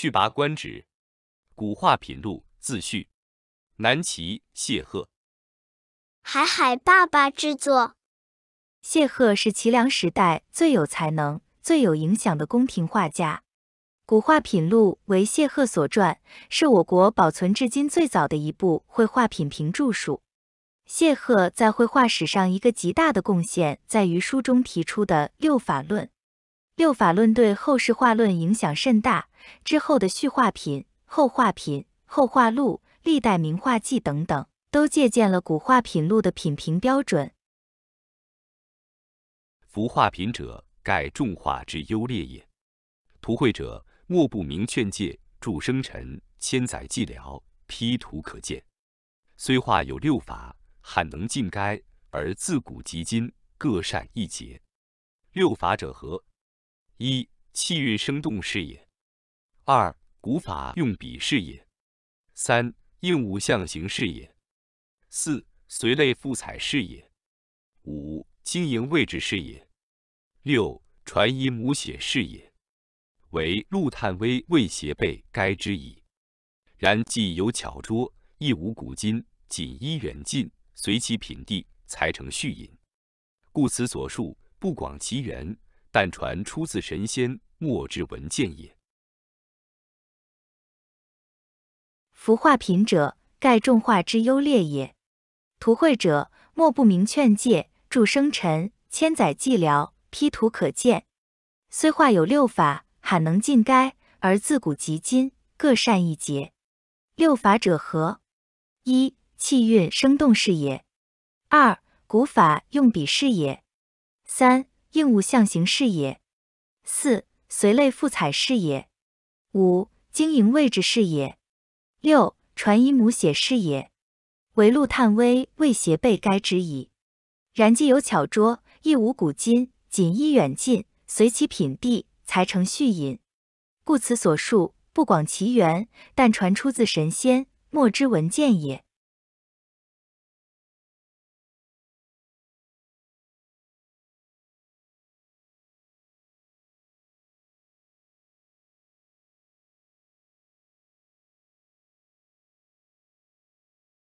去拔官职，《古画品录》自序，南齐谢赫。海海爸爸制作。谢赫是齐梁时代最有才能、最有影响的宫廷画家，《古画品录》为谢赫所撰，是我国保存至今最早的一部绘画品评著述。谢赫在绘画史上一个极大的贡献，在于书中提出的六法论。六法论对后世画论影响甚大，之后的叙画品、后画品、后画录、历代名画记等等，都借鉴了古画品录的品评标准。浮画品者，盖众画之优劣也。图绘者，莫不明劝诫，著生辰，千载寂寥，批图可见。虽画有六法，罕能尽该，而自古及今，各善一节。六法者何？一气韵生动是也，二古法用笔是也，三应物象形是也，四随类赋彩是也，五经营位置是也，六传音母写是也。为陆探微未斜背，该之矣。然既有巧拙，亦无古今。仅依远近，随其品地，才成序引。故此所述，不广其源。但传出自神仙，莫之文见也。夫画品者，盖众画之优劣也。图绘者，莫不明劝诫，助生辰，千载寂寥，批图可见。虽画有六法，罕能尽该，而自古及今，各善一节。六法者何？一气韵生动是也；二古法用笔是也；三应物象形是也，四随类赋彩是也，五经营位置是也，六传以母写是也。为露探微，未携备该之矣。然既有巧拙，亦无古今。仅依远近，随其品地，才成序引。故此所述，不广其源，但传出自神仙，莫之文见也。